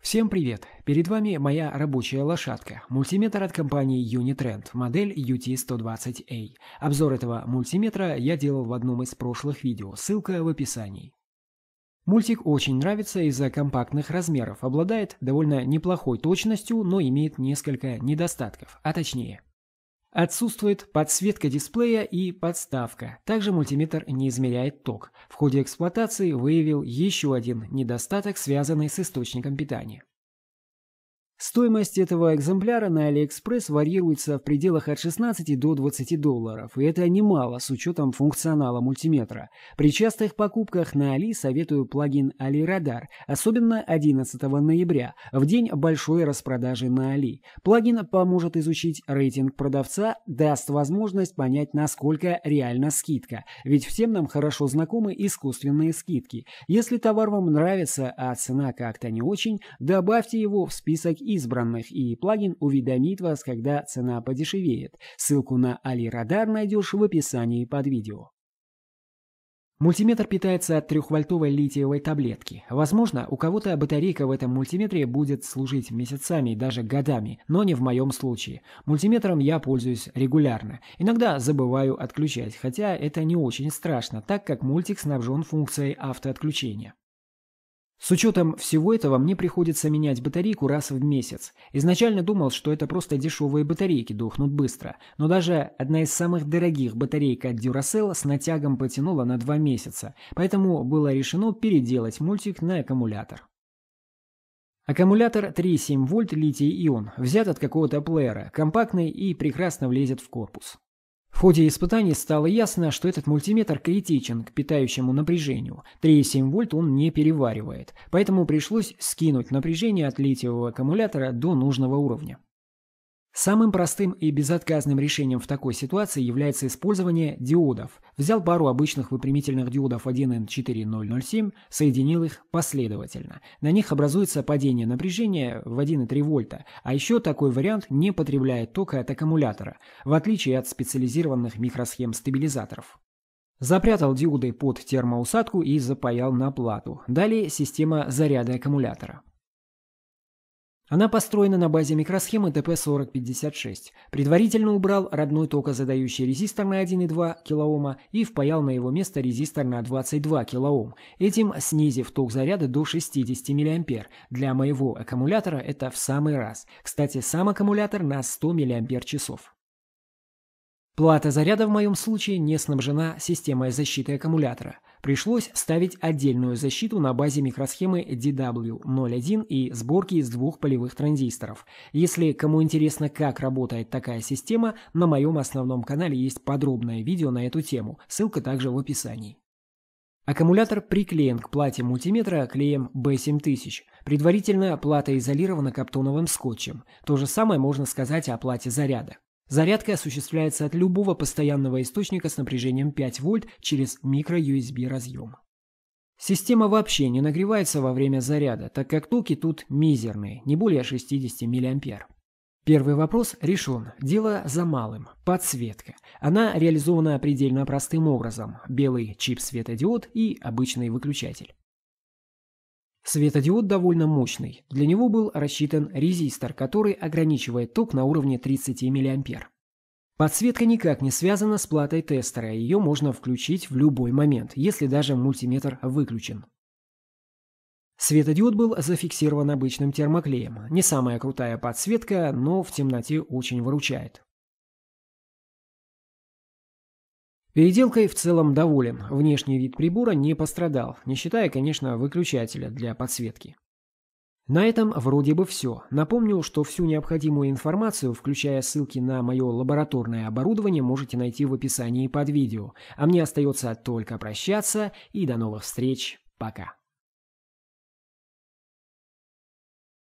Всем привет! Перед вами моя рабочая лошадка, мультиметр от компании Unitrend, модель UT120A. Обзор этого мультиметра я делал в одном из прошлых видео, ссылка в описании. Мультик очень нравится из-за компактных размеров, обладает довольно неплохой точностью, но имеет несколько недостатков, а точнее Отсутствует подсветка дисплея и подставка. Также мультиметр не измеряет ток. В ходе эксплуатации выявил еще один недостаток, связанный с источником питания. Стоимость этого экземпляра на AliExpress варьируется в пределах от 16 до 20 долларов, и это немало с учетом функционала мультиметра. При частых покупках на Али советую плагин Али особенно 11 ноября, в день большой распродажи на Али. Плагин поможет изучить рейтинг продавца, даст возможность понять, насколько реально скидка, ведь всем нам хорошо знакомы искусственные скидки. Если товар вам нравится, а цена как-то не очень, добавьте его в список избранных, и плагин уведомит вас, когда цена подешевеет. Ссылку на Алирадар найдешь в описании под видео. Мультиметр питается от 3-вольтовой литиевой таблетки. Возможно, у кого-то батарейка в этом мультиметре будет служить месяцами даже годами, но не в моем случае. Мультиметром я пользуюсь регулярно. Иногда забываю отключать, хотя это не очень страшно, так как мультик снабжен функцией автоотключения. С учетом всего этого мне приходится менять батарейку раз в месяц. Изначально думал, что это просто дешевые батарейки дохнут быстро, но даже одна из самых дорогих батареек от Duracell с натягом потянула на 2 месяца, поэтому было решено переделать мультик на аккумулятор. Аккумулятор 3,7 вольт литий-ион, взят от какого-то плеера, компактный и прекрасно влезет в корпус. В ходе испытаний стало ясно, что этот мультиметр критичен к питающему напряжению. 3,7 вольт он не переваривает, поэтому пришлось скинуть напряжение от литиевого аккумулятора до нужного уровня. Самым простым и безотказным решением в такой ситуации является использование диодов. Взял пару обычных выпрямительных диодов 1N4007, соединил их последовательно. На них образуется падение напряжения в 1,3 вольта, а еще такой вариант не потребляет тока от аккумулятора, в отличие от специализированных микросхем стабилизаторов. Запрятал диоды под термоусадку и запаял на плату. Далее система заряда аккумулятора. Она построена на базе микросхемы ТП-4056. Предварительно убрал родной токозадающий резистор на 1,2 кОм и впаял на его место резистор на 22 кОм, этим снизив ток заряда до 60 мА. Для моего аккумулятора это в самый раз. Кстати, сам аккумулятор на 100 мАч. Плата заряда в моем случае не снабжена системой защиты аккумулятора – Пришлось ставить отдельную защиту на базе микросхемы DW01 и сборки из двух полевых транзисторов. Если кому интересно, как работает такая система, на моем основном канале есть подробное видео на эту тему, ссылка также в описании. Аккумулятор приклеен к плате мультиметра клеем B7000. Предварительно плата изолирована каптоновым скотчем. То же самое можно сказать о плате заряда. Зарядка осуществляется от любого постоянного источника с напряжением 5 вольт через микро-USB разъем. Система вообще не нагревается во время заряда, так как токи тут мизерные, не более 60 мА. Первый вопрос решен. Дело за малым. Подсветка. Она реализована предельно простым образом. Белый чип светодиод и обычный выключатель. Светодиод довольно мощный. Для него был рассчитан резистор, который ограничивает ток на уровне 30 мА. Подсветка никак не связана с платой тестера, ее можно включить в любой момент, если даже мультиметр выключен. Светодиод был зафиксирован обычным термоклеем. Не самая крутая подсветка, но в темноте очень выручает. Переделкой в целом доволен, внешний вид прибора не пострадал, не считая, конечно, выключателя для подсветки. На этом вроде бы все. Напомнил, что всю необходимую информацию, включая ссылки на мое лабораторное оборудование, можете найти в описании под видео. А мне остается только прощаться и до новых встреч. Пока.